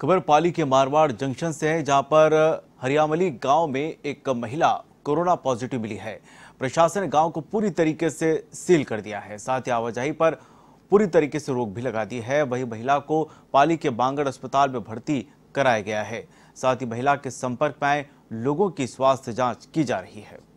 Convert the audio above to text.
खबर पाली के मारवाड़ जंक्शन से है जहां पर हरियामली गांव में एक महिला कोरोना पॉजिटिव मिली है प्रशासन ने गांव को पूरी तरीके से सील कर दिया है साथ ही आवाजाही पर पूरी तरीके से रोक भी लगा दी है वही महिला को पाली के बांगड़ अस्पताल में भर्ती कराया गया है साथ ही महिला के संपर्क में आए लोगों की स्वास्थ्य जांच की जा रही है